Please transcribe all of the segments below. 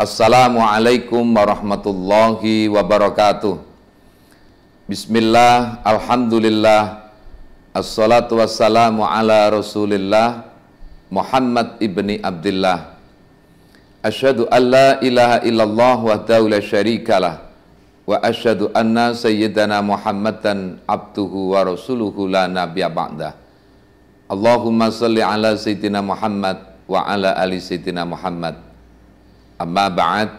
Assalamualaikum warahmatullahi wabarakatuh Bismillah, Alhamdulillah Assalatu wassalamu ala rasulillah Muhammad ibni Abdullah Ashadu an la ilaha illallah wa la syarikalah Wa ashadu anna sayyidana Muhammadan abduhu wa rasuluhu la nabiya ba'dah Allahumma salli ala sayyidina Muhammad wa ala ali sayyidina Muhammad Amma ba'ad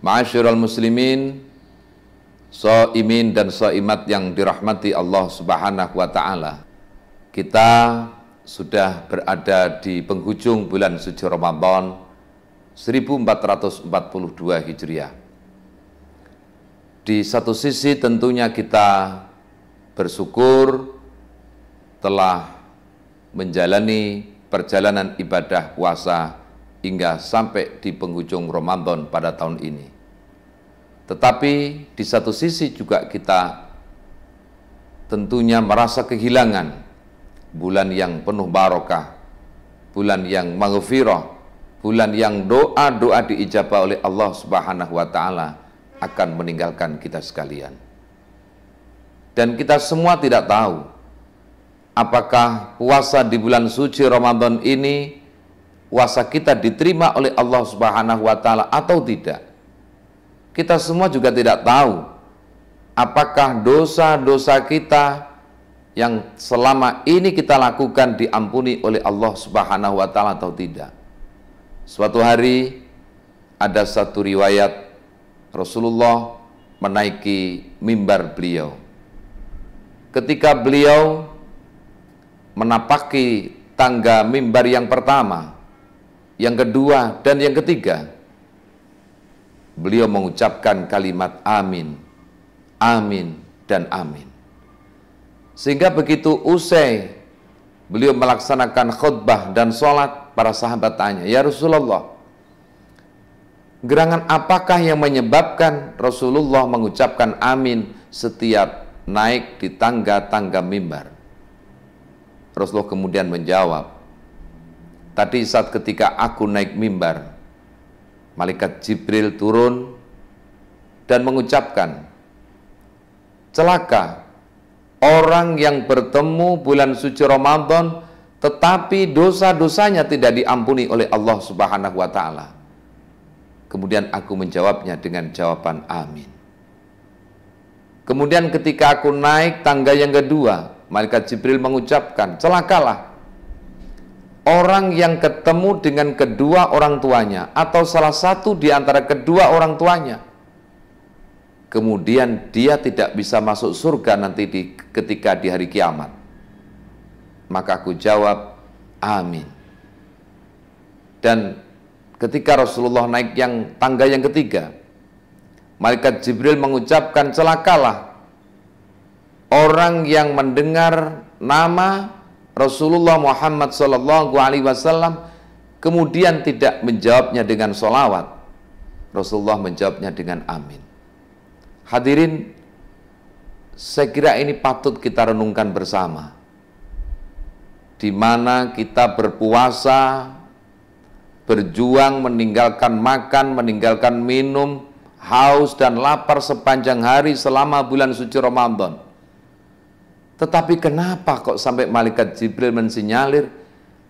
Ma'asyiral muslimin So'imin dan so'imat yang dirahmati Allah subhanahu wa ta'ala Kita sudah berada di penghujung bulan suci Ramadan 1442 Hijriah Di satu sisi tentunya kita bersyukur telah menjalani perjalanan ibadah puasa hingga sampai di penghujung Ramadan pada tahun ini. Tetapi di satu sisi juga kita tentunya merasa kehilangan bulan yang penuh barokah, bulan yang maghfirah, bulan yang doa-doa diijabah oleh Allah Subhanahu wa taala akan meninggalkan kita sekalian. Dan kita semua tidak tahu apakah puasa di bulan suci Ramadan ini puasa kita diterima oleh Allah Subhanahu wa taala atau tidak. Kita semua juga tidak tahu apakah dosa-dosa kita yang selama ini kita lakukan diampuni oleh Allah Subhanahu wa taala atau tidak. Suatu hari ada satu riwayat Rasulullah menaiki mimbar beliau. Ketika beliau menapaki tangga mimbar yang pertama, yang kedua, dan yang ketiga. Beliau mengucapkan kalimat amin, amin, dan amin. Sehingga begitu usai, beliau melaksanakan khutbah dan sholat, para sahabat tanya, Ya Rasulullah, gerangan apakah yang menyebabkan Rasulullah mengucapkan amin setiap naik di tangga-tangga mimbar? Rasulullah kemudian menjawab, Tadi saat ketika aku naik mimbar, malaikat Jibril turun dan mengucapkan, "Celaka orang yang bertemu bulan suci Ramadan tetapi dosa-dosanya tidak diampuni oleh Allah Subhanahu wa taala." Kemudian aku menjawabnya dengan jawaban amin. Kemudian ketika aku naik tangga yang kedua, malaikat Jibril mengucapkan, "Celakalah orang yang ketemu dengan kedua orang tuanya atau salah satu di antara kedua orang tuanya kemudian dia tidak bisa masuk surga nanti di, ketika di hari kiamat maka aku jawab amin dan ketika Rasulullah naik yang tangga yang ketiga malaikat Jibril mengucapkan celakalah orang yang mendengar nama Rasulullah Muhammad Sallallahu Alaihi Wasallam kemudian tidak menjawabnya dengan solawat. Rasulullah menjawabnya dengan amin. Hadirin, saya kira ini patut kita renungkan bersama. Di mana kita berpuasa, berjuang, meninggalkan makan, meninggalkan minum, haus dan lapar sepanjang hari selama bulan suci Ramadan tetapi kenapa kok sampai malaikat Jibril mensinyalir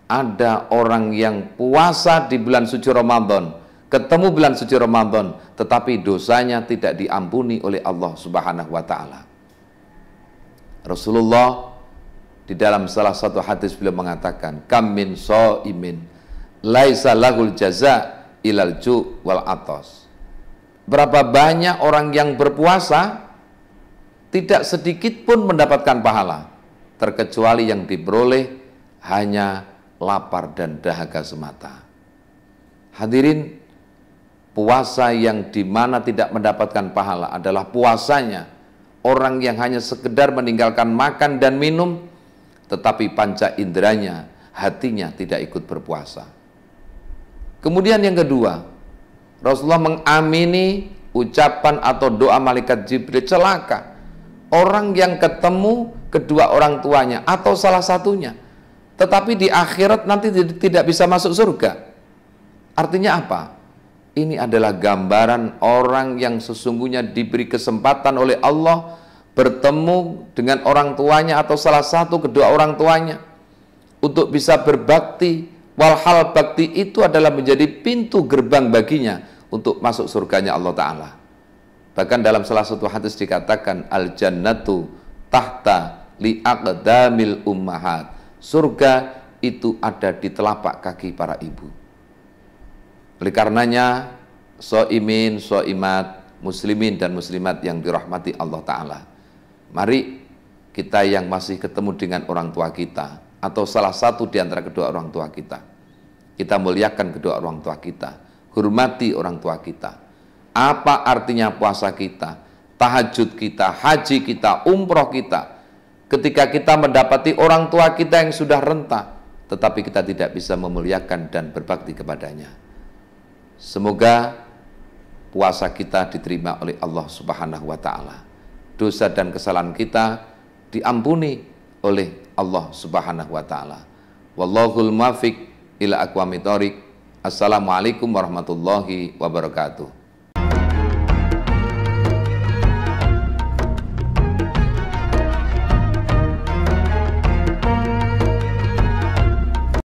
ada orang yang puasa di bulan suci Ramadan, ketemu bulan suci Ramadan, tetapi dosanya tidak diampuni oleh Allah Subhanahu wa taala. Rasulullah di dalam salah satu hadis beliau mengatakan, "Kam min shaimin laisa lahul jaza ilal ju wal atas." Berapa banyak orang yang berpuasa tidak sedikit pun mendapatkan pahala, terkecuali yang diperoleh hanya lapar dan dahaga semata. Hadirin, puasa yang dimana tidak mendapatkan pahala adalah puasanya orang yang hanya sekedar meninggalkan makan dan minum, tetapi panca inderanya, hatinya tidak ikut berpuasa. Kemudian yang kedua, Rasulullah mengamini ucapan atau doa malaikat Jibril celaka orang yang ketemu kedua orang tuanya atau salah satunya tetapi di akhirat nanti tidak bisa masuk surga artinya apa ini adalah gambaran orang yang sesungguhnya diberi kesempatan oleh Allah bertemu dengan orang tuanya atau salah satu kedua orang tuanya untuk bisa berbakti walhal bakti itu adalah menjadi pintu gerbang baginya untuk masuk surganya Allah Ta'ala Bahkan dalam salah satu hadis dikatakan al jannatu tahta li aqdamil ummahat. Surga itu ada di telapak kaki para ibu. Oleh karenanya soimin, soimat, muslimin dan muslimat yang dirahmati Allah Ta'ala. Mari kita yang masih ketemu dengan orang tua kita atau salah satu di antara kedua orang tua kita. Kita muliakan kedua orang tua kita, hormati orang tua kita apa artinya puasa kita, tahajud kita, haji kita, umroh kita? Ketika kita mendapati orang tua kita yang sudah renta, tetapi kita tidak bisa memuliakan dan berbakti kepadanya. Semoga puasa kita diterima oleh Allah Subhanahu wa taala. Dosa dan kesalahan kita diampuni oleh Allah Subhanahu wa taala. Wallahul muwaffiq ila aqwamit Assalamualaikum warahmatullahi wabarakatuh.